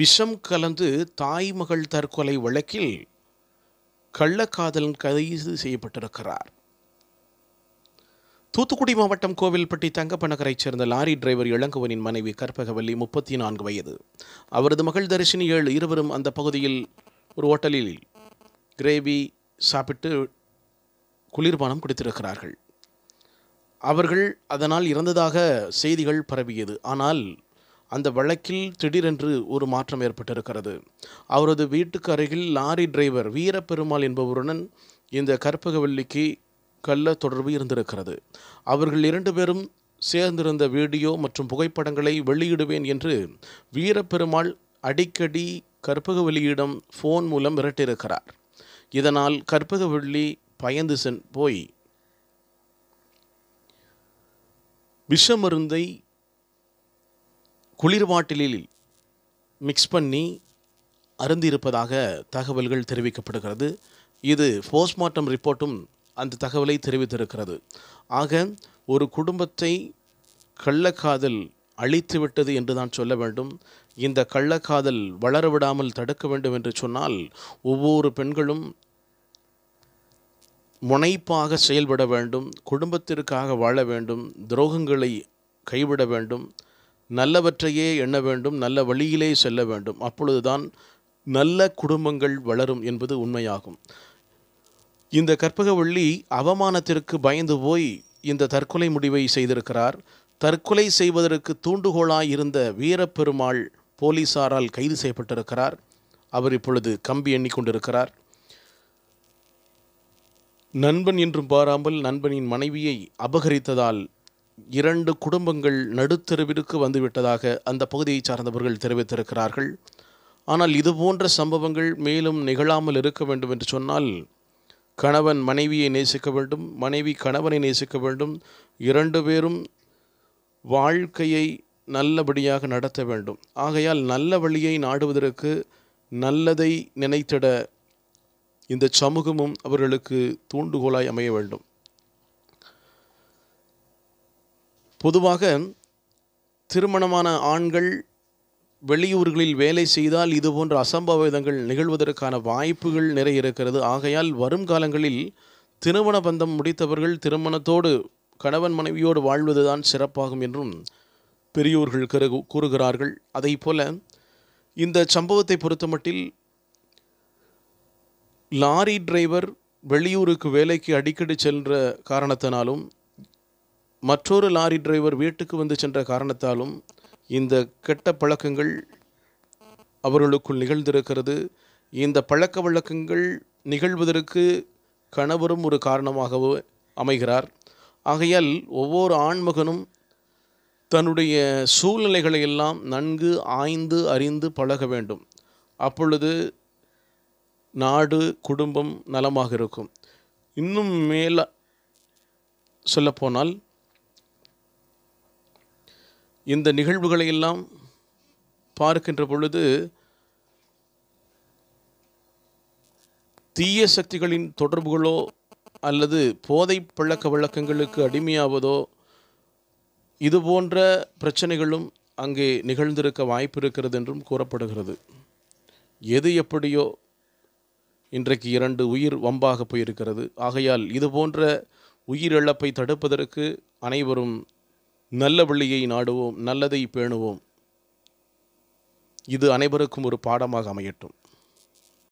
விஷம் கலந்து தாய் மகள் தற்கொலை வழக்கில் கள்ளக்காதலன் கைது செய்யப்பட்டிருக்கிறார் தூத்துக்குடி மாவட்டம் கோவில்பட்டி தங்கப்பநகரைச் சேர்ந்த லாரி டிரைவர் இளங்குவனின் மனைவி கற்பகவல்லி முப்பத்தி நான்கு வயது அவரது மகள் தரிசினி ஏழு இருவரும் அந்த பகுதியில் ஒரு ஹோட்டலில் கிரேவி சாப்பிட்டு குளிர்பானம் குடித்திருக்கிறார்கள் அவர்கள் அதனால் இறந்ததாக செய்திகள் பரவியது ஆனால் அந்த வழக்கில் திடீரென்று ஒரு மாற்றம் ஏற்பட்டிருக்கிறது அவரது வீட்டுக்கு அருகில் லாரி டிரைவர் வீரப்பெருமாள் என்பவருடன் இந்த கற்பகவல்லிக்கு கள்ள தொடர்பு இருந்திருக்கிறது அவர்கள் இரண்டு பேரும் சேர்ந்திருந்த வீடியோ மற்றும் புகைப்படங்களை வெளியிடுவேன் என்று வீரப்பெருமாள் அடிக்கடி கற்பகவல்லியிடம் ஃபோன் மூலம் விரட்டியிருக்கிறார் இதனால் கற்பகவல்லி பயந்து சென் போய் விஷமருந்தை குளிர் பாட்டிலில் மிக்ஸ் பண்ணி அருந்திருப்பதாக தகவல்கள் தெரிவிக்கப்படுகிறது இது போஸ்ட்மார்ட்டம் ரிப்போர்ட்டும் அந்த தகவலை தெரிவித்திருக்கிறது ஆக ஒரு குடும்பத்தை கள்ளக்காதல் அழித்துவிட்டது என்று தான் சொல்ல வேண்டும் இந்த கள்ளக்காதல் வளரவிடாமல் தடுக்க வேண்டும் என்று சொன்னால் ஒவ்வொரு பெண்களும் முனைப்பாக செயல்பட வேண்டும் குடும்பத்திற்காக வாழ வேண்டும் துரோகங்களை கைவிட வேண்டும் நல்லவற்றையே எண்ண வேண்டும் நல்ல வழியிலே செல்ல வேண்டும் அப்பொழுதுதான் நல்ல குடும்பங்கள் வளரும் என்பது உண்மையாகும் இந்த கற்பகவள்ளி அவமானத்திற்கு பயந்து போய் இந்த தற்கொலை முடிவை செய்திருக்கிறார் தற்கொலை செய்வதற்கு தூண்டுகோளாய் இருந்த வீரப்பெருமாள் போலீசாரால் கைது செய்யப்பட்டிருக்கிறார் அவர் இப்பொழுது கம்பி எண்ணிக்கொண்டிருக்கிறார் நண்பன் என்றும் பாராமல் நண்பனின் மனைவியை அபகரித்ததால் இரண்டு குடும்பங்கள் நடுத்தெருவிற்கு வந்துவிட்டதாக அந்த பகுதியை சார்ந்தவர்கள் தெரிவித்திருக்கிறார்கள் ஆனால் இதுபோன்ற சம்பவங்கள் மேலும் நிகழாமல் இருக்க வேண்டும் என்று சொன்னால் கணவன் மனைவியை நேசிக்க வேண்டும் மனைவி கணவனை நேசிக்க வேண்டும் இரண்டு பேரும் வாழ்க்கையை நல்லபடியாக நடத்த வேண்டும் ஆகையால் நல்ல வழியை நாடுவதற்கு நல்லதை நினைத்திட இந்த சமூகமும் அவர்களுக்கு தூண்டுகோலாய் அமைய வேண்டும் பொதுவாக திருமணமான ஆண்கள் வெளியூர்களில் வேலை செய்தால் இது போன்ற அசம்பாவிதங்கள் நிகழ்வதற்கான வாய்ப்புகள் நிறைய இருக்கிறது ஆகையால் வரும் காலங்களில் திருமண பந்தம் முடித்தவர்கள் திருமணத்தோடு கணவன் மனைவியோடு வாழ்வதுதான் சிறப்பாகும் என்றும் பெரியோர்கள் கரு கூறுகிறார்கள் அதை போல இந்த சம்பவத்தை பொறுத்தமட்டில் லாரி டிரைவர் வெளியூருக்கு வேலைக்கு அடிக்கடி சென்ற காரணத்தினாலும் மற்றொரு லாரி டிரைவர் வீட்டுக்கு வந்து சென்ற காரணத்தாலும் இந்த கெட்ட பழக்கங்கள் அவர்களுக்குள் நிகழ்ந்திருக்கிறது இந்த பழக்க வழக்கங்கள் நிகழ்வதற்கு கணவரும் ஒரு காரணமாகவே அமைகிறார் ஆகையால் ஒவ்வொரு ஆண்மகனும் தன்னுடைய சூழ்நிலைகளை எல்லாம் நன்கு ஆய்ந்து அறிந்து பழக வேண்டும் அப்பொழுது நாடு குடும்பம் நலமாக இருக்கும் இன்னும் மேல சொல்லப்போனால் இந்த நிகழ்வுகளை எல்லாம் பார்க்கின்ற பொழுது தீய சக்திகளின் தொடர்புகளோ அல்லது போதை பழக்க வழக்கங்களுக்கு அடிமையாவதோ இது போன்ற பிரச்சனைகளும் அங்கே நிகழ்ந்திருக்க வாய்ப்பு இருக்கிறது என்றும் கூறப்படுகிறது எது எப்படியோ இன்றைக்கு இரண்டு உயிர் வம்பாக போயிருக்கிறது ஆகையால் இது போன்ற உயிரிழப்பை தடுப்பதற்கு அனைவரும் நல்ல வழியை நாடுவோம் நல்லதை பேணுவோம் இது அனைவருக்கும் ஒரு பாடமாக அமையட்டும்